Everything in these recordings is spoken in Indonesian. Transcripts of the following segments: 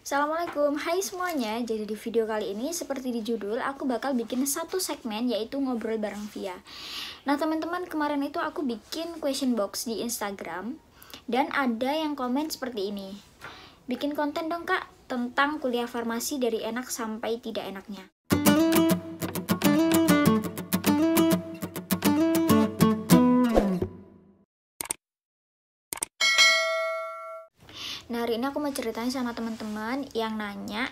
Assalamualaikum, hai semuanya Jadi di video kali ini seperti di judul Aku bakal bikin satu segmen yaitu ngobrol bareng Via Nah teman-teman kemarin itu aku bikin question box di Instagram Dan ada yang komen seperti ini Bikin konten dong kak tentang kuliah farmasi dari enak sampai tidak enaknya Nah hari ini aku mau ceritain sama teman-teman yang nanya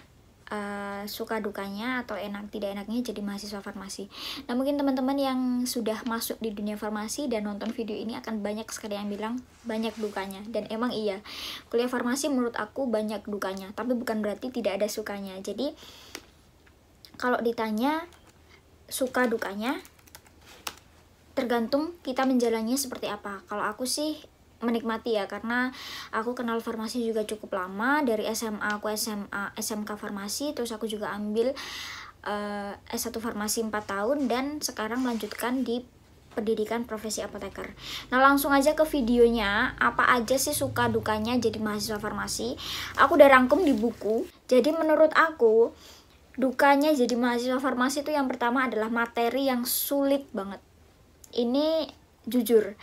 Uh, suka dukanya atau enak tidak enaknya jadi mahasiswa farmasi. Nah mungkin teman-teman yang sudah masuk di dunia farmasi dan nonton video ini akan banyak sekali yang bilang banyak dukanya dan emang iya kuliah farmasi menurut aku banyak dukanya tapi bukan berarti tidak ada sukanya. Jadi kalau ditanya suka dukanya tergantung kita menjalannya seperti apa. Kalau aku sih menikmati ya karena aku kenal farmasi juga cukup lama dari SMA aku SMA SMK farmasi terus aku juga ambil uh, eh, S1 farmasi 4 tahun dan sekarang melanjutkan di pendidikan profesi apoteker. Nah, langsung aja ke videonya. Apa aja sih suka dukanya jadi mahasiswa farmasi? Aku udah rangkum di buku. Jadi menurut aku dukanya jadi mahasiswa farmasi itu yang pertama adalah materi yang sulit banget. Ini jujur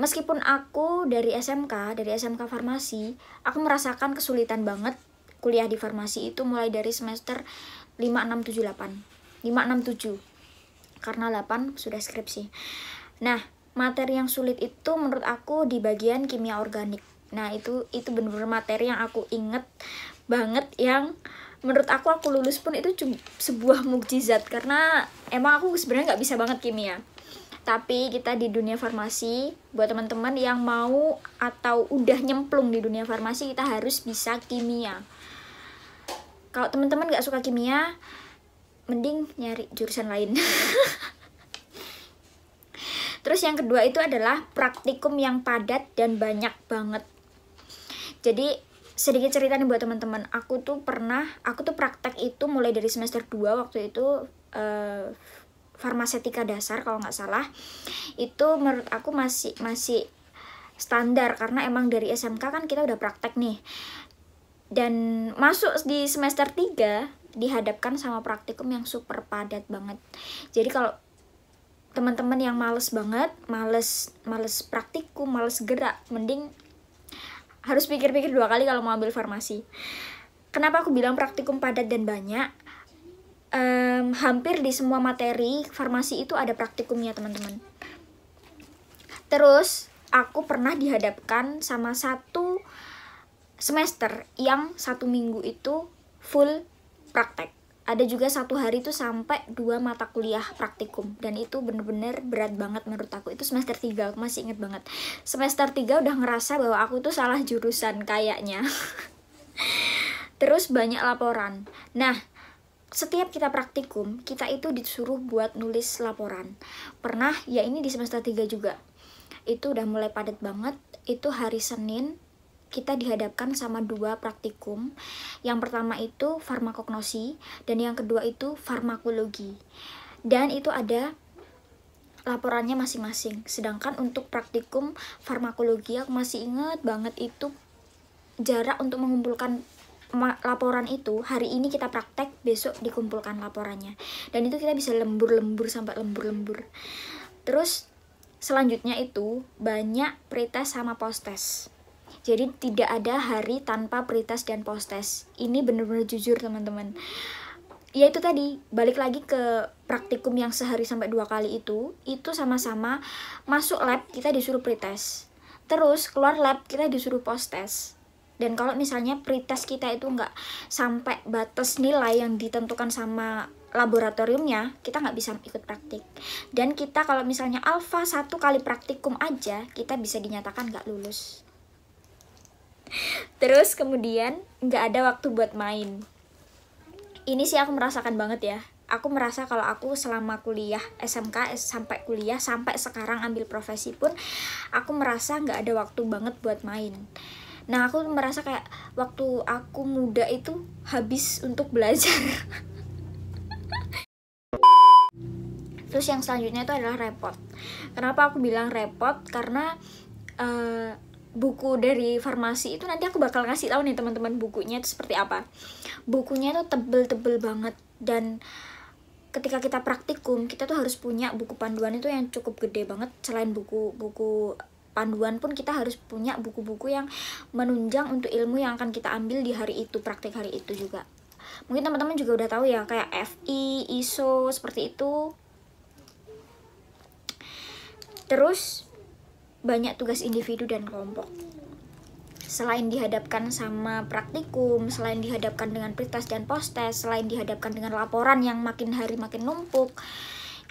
meskipun aku dari SMK, dari SMK Farmasi, aku merasakan kesulitan banget kuliah di farmasi itu mulai dari semester 5678. 567. Karena 8 sudah skripsi. Nah, materi yang sulit itu menurut aku di bagian kimia organik. Nah, itu itu benar-benar materi yang aku inget banget yang menurut aku aku lulus pun itu sebuah mukjizat karena emang aku sebenarnya nggak bisa banget kimia tapi kita di dunia farmasi buat teman-teman yang mau atau udah nyemplung di dunia farmasi kita harus bisa kimia kalau teman-teman gak suka kimia mending nyari jurusan lain terus yang kedua itu adalah praktikum yang padat dan banyak banget jadi sedikit cerita nih buat teman-teman aku tuh pernah aku tuh praktek itu mulai dari semester 2 waktu itu uh, farmasetika dasar kalau nggak salah itu menurut aku masih masih standar karena emang dari SMK kan kita udah praktek nih dan masuk di semester 3 dihadapkan sama praktikum yang super padat banget jadi kalau teman-teman yang males banget males males praktikum males gerak mending harus pikir-pikir dua kali kalau mau ambil farmasi kenapa aku bilang praktikum padat dan banyak um, hampir di semua materi farmasi itu ada praktikumnya teman-teman. Terus aku pernah dihadapkan sama satu semester yang satu minggu itu full praktek. Ada juga satu hari itu sampai dua mata kuliah praktikum dan itu bener-bener berat banget menurut aku. Itu semester tiga aku masih inget banget. Semester tiga udah ngerasa bahwa aku tuh salah jurusan kayaknya. Terus banyak laporan. Nah, setiap kita praktikum, kita itu disuruh buat nulis laporan. Pernah, ya ini di semester 3 juga. Itu udah mulai padat banget, itu hari Senin, kita dihadapkan sama dua praktikum. Yang pertama itu farmakognosi, dan yang kedua itu farmakologi. Dan itu ada laporannya masing-masing. Sedangkan untuk praktikum farmakologi, aku masih inget banget itu jarak untuk mengumpulkan laporan itu hari ini kita praktek besok dikumpulkan laporannya dan itu kita bisa lembur-lembur sampai lembur-lembur terus selanjutnya itu banyak pretest sama posttest jadi tidak ada hari tanpa pretest dan posttest ini benar-benar jujur teman-teman ya itu tadi balik lagi ke praktikum yang sehari sampai dua kali itu itu sama-sama masuk lab kita disuruh pretest terus keluar lab kita disuruh posttest dan kalau misalnya pretest kita itu nggak sampai batas nilai yang ditentukan sama laboratoriumnya kita nggak bisa ikut praktik dan kita kalau misalnya alfa satu kali praktikum aja kita bisa dinyatakan nggak lulus terus kemudian nggak ada waktu buat main ini sih aku merasakan banget ya aku merasa kalau aku selama kuliah SMK sampai kuliah sampai sekarang ambil profesi pun aku merasa nggak ada waktu banget buat main nah aku merasa kayak waktu aku muda itu habis untuk belajar terus yang selanjutnya itu adalah repot kenapa aku bilang repot karena uh, buku dari farmasi itu nanti aku bakal kasih tahu nih teman-teman bukunya itu seperti apa bukunya itu tebel-tebel banget dan ketika kita praktikum kita tuh harus punya buku panduan itu yang cukup gede banget selain buku-buku panduan pun kita harus punya buku-buku yang menunjang untuk ilmu yang akan kita ambil di hari itu praktik hari itu juga mungkin teman-teman juga udah tahu ya kayak FI ISO seperti itu terus banyak tugas individu dan kelompok selain dihadapkan sama praktikum, selain dihadapkan dengan pretest dan posttest, selain dihadapkan dengan laporan yang makin hari makin numpuk,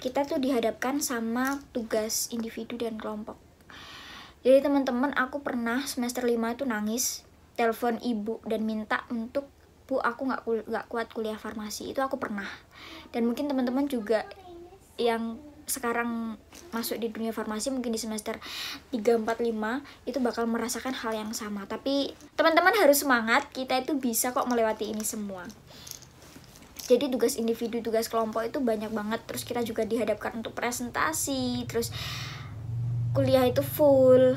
kita tuh dihadapkan sama tugas individu dan kelompok. Jadi teman-teman aku pernah semester 5 itu nangis, telepon ibu dan minta untuk bu aku nggak kuat kuliah farmasi itu aku pernah dan mungkin teman-teman juga yang sekarang masuk di dunia farmasi mungkin di semester 3, 4, 5 itu bakal merasakan hal yang sama tapi teman-teman harus semangat kita itu bisa kok melewati ini semua jadi tugas individu tugas kelompok itu banyak banget terus kita juga dihadapkan untuk presentasi terus kuliah itu full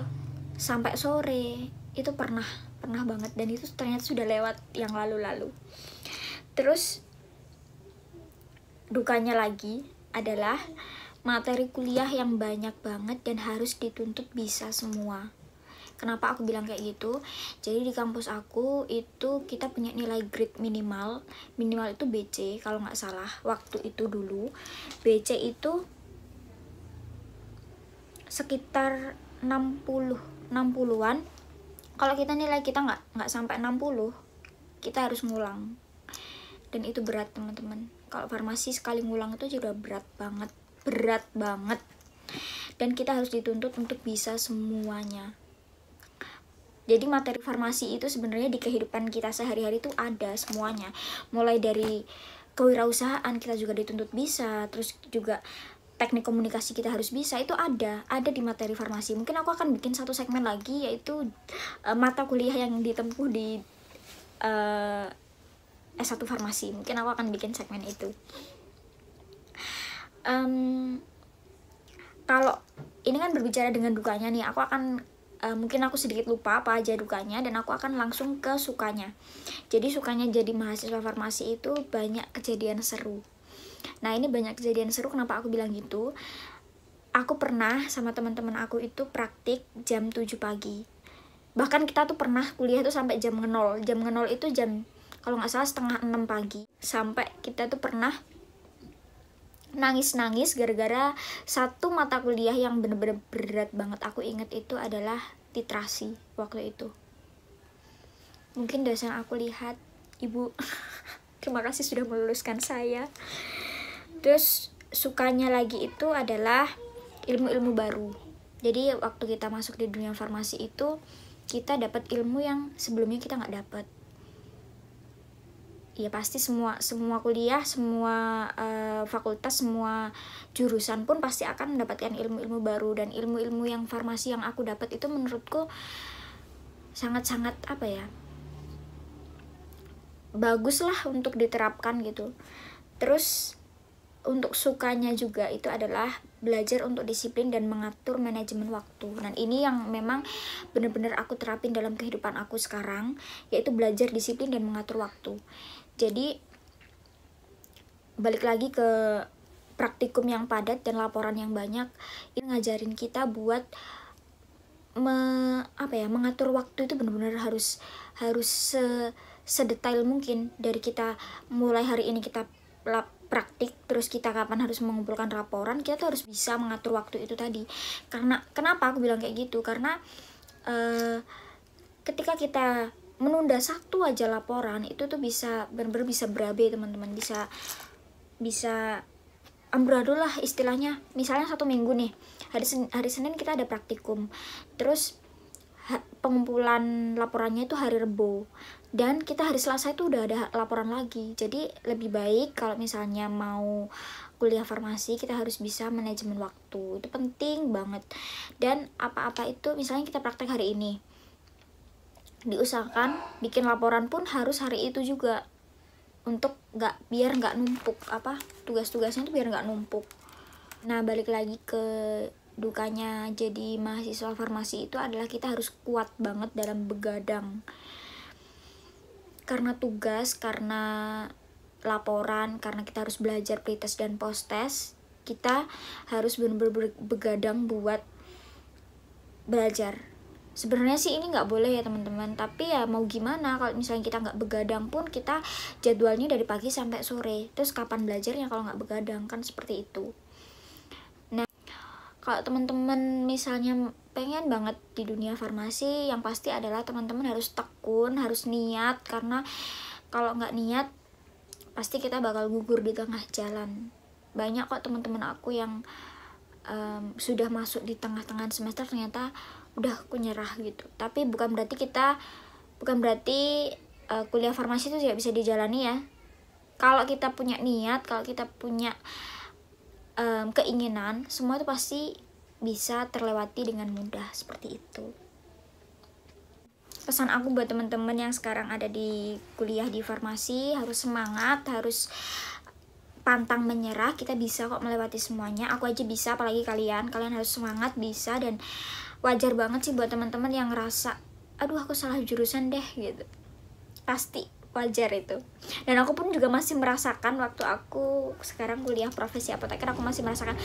sampai sore itu pernah pernah banget dan itu ternyata sudah lewat yang lalu-lalu terus dukanya lagi adalah materi kuliah yang banyak banget dan harus dituntut bisa semua kenapa aku bilang kayak gitu jadi di kampus aku itu kita punya nilai grade minimal minimal itu BC kalau nggak salah waktu itu dulu BC itu sekitar 60 60-an kalau kita nilai kita nggak nggak sampai 60 kita harus ngulang dan itu berat teman-teman kalau farmasi sekali ngulang itu juga berat banget berat banget dan kita harus dituntut untuk bisa semuanya jadi materi farmasi itu sebenarnya di kehidupan kita sehari-hari itu ada semuanya mulai dari kewirausahaan kita juga dituntut bisa terus juga teknik komunikasi kita harus bisa itu ada ada di materi farmasi mungkin aku akan bikin satu segmen lagi yaitu uh, mata kuliah yang ditempuh di uh, eh, S1 farmasi mungkin aku akan bikin segmen itu um, kalau ini kan berbicara dengan dukanya nih aku akan uh, mungkin aku sedikit lupa apa aja dukanya dan aku akan langsung ke sukanya jadi sukanya jadi mahasiswa farmasi itu banyak kejadian seru Nah ini banyak kejadian seru kenapa aku bilang gitu. Aku pernah sama teman-teman aku itu praktik jam 7 pagi. Bahkan kita tuh pernah kuliah tuh sampai jam nol. Jam nol itu jam kalau nggak salah setengah 6 pagi. Sampai kita tuh pernah nangis-nangis gara-gara satu mata kuliah yang bener-bener berat banget aku inget itu adalah titrasi waktu itu mungkin dosen aku lihat ibu terima kasih sudah meluluskan saya terus sukanya lagi itu adalah ilmu-ilmu baru jadi waktu kita masuk di dunia farmasi itu kita dapat ilmu yang sebelumnya kita nggak dapat ya pasti semua semua kuliah semua uh, fakultas semua jurusan pun pasti akan mendapatkan ilmu-ilmu baru dan ilmu-ilmu yang farmasi yang aku dapat itu menurutku sangat-sangat apa ya baguslah untuk diterapkan gitu terus untuk sukanya juga itu adalah belajar untuk disiplin dan mengatur manajemen waktu. Dan nah, ini yang memang benar-benar aku terapin dalam kehidupan aku sekarang, yaitu belajar disiplin dan mengatur waktu. Jadi balik lagi ke praktikum yang padat dan laporan yang banyak, ini ngajarin kita buat me, apa ya mengatur waktu itu benar-benar harus harus se, sedetail mungkin dari kita mulai hari ini kita lap, praktik terus kita kapan harus mengumpulkan laporan kita tuh harus bisa mengatur waktu itu tadi karena kenapa aku bilang kayak gitu karena uh, ketika kita menunda satu aja laporan itu tuh bisa benar-benar bisa berabe teman-teman bisa bisa amburadul lah istilahnya misalnya satu minggu nih hari sen hari senin kita ada praktikum terus pengumpulan laporannya itu hari rebo dan kita hari Selasa itu udah ada laporan lagi jadi lebih baik kalau misalnya mau kuliah farmasi kita harus bisa manajemen waktu itu penting banget dan apa-apa itu misalnya kita praktek hari ini diusahakan bikin laporan pun harus hari itu juga untuk nggak biar nggak numpuk apa tugas-tugasnya itu biar nggak numpuk nah balik lagi ke dukanya jadi mahasiswa farmasi itu adalah kita harus kuat banget dalam begadang karena tugas, karena laporan, karena kita harus belajar pretest dan posttest, kita harus benar-benar begadang buat belajar. Sebenarnya sih ini nggak boleh ya teman-teman, tapi ya mau gimana kalau misalnya kita nggak begadang pun kita jadwalnya dari pagi sampai sore. Terus kapan belajarnya kalau nggak begadang kan seperti itu. Nah, kalau teman-teman misalnya pengen banget di dunia farmasi yang pasti adalah teman-teman harus tekun harus niat karena kalau nggak niat pasti kita bakal gugur di tengah jalan banyak kok teman-teman aku yang um, sudah masuk di tengah-tengah semester ternyata udah aku nyerah gitu tapi bukan berarti kita bukan berarti uh, kuliah farmasi itu tidak bisa dijalani ya kalau kita punya niat kalau kita punya um, keinginan semua itu pasti bisa terlewati dengan mudah seperti itu pesan aku buat teman-teman yang sekarang ada di kuliah di farmasi harus semangat harus pantang menyerah kita bisa kok melewati semuanya aku aja bisa apalagi kalian kalian harus semangat bisa dan wajar banget sih buat teman-teman yang ngerasa aduh aku salah jurusan deh gitu pasti wajar itu dan aku pun juga masih merasakan waktu aku sekarang kuliah profesi apoteker aku masih merasakan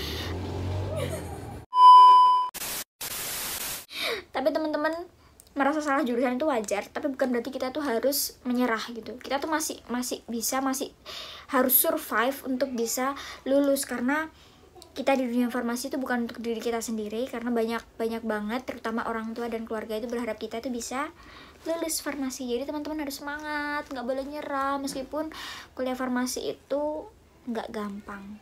teman-teman merasa salah jurusan itu wajar tapi bukan berarti kita tuh harus menyerah gitu kita tuh masih masih bisa masih harus survive untuk bisa lulus karena kita di dunia farmasi itu bukan untuk diri kita sendiri karena banyak banyak banget terutama orang tua dan keluarga itu berharap kita itu bisa lulus farmasi jadi teman-teman harus semangat nggak boleh nyerah meskipun kuliah farmasi itu nggak gampang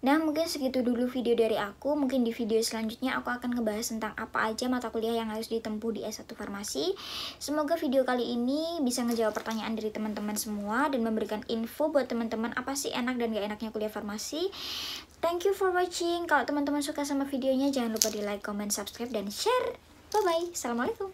Nah, mungkin segitu dulu video dari aku. Mungkin di video selanjutnya aku akan ngebahas tentang apa aja mata kuliah yang harus ditempuh di S1 Farmasi. Semoga video kali ini bisa ngejawab pertanyaan dari teman-teman semua dan memberikan info buat teman-teman apa sih enak dan gak enaknya kuliah farmasi. Thank you for watching. Kalau teman-teman suka sama videonya, jangan lupa di like, comment, subscribe, dan share. Bye-bye. Assalamualaikum.